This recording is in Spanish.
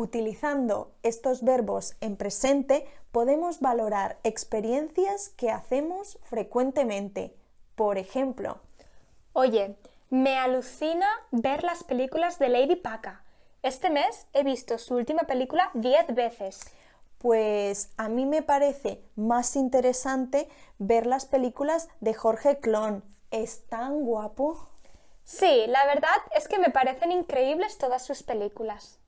Utilizando estos verbos en presente podemos valorar experiencias que hacemos frecuentemente. Por ejemplo, oye, me alucina ver las películas de Lady Paca. Este mes he visto su última película 10 veces. Pues a mí me parece más interesante ver las películas de Jorge Clon. ¿Es tan guapo? Sí, la verdad es que me parecen increíbles todas sus películas.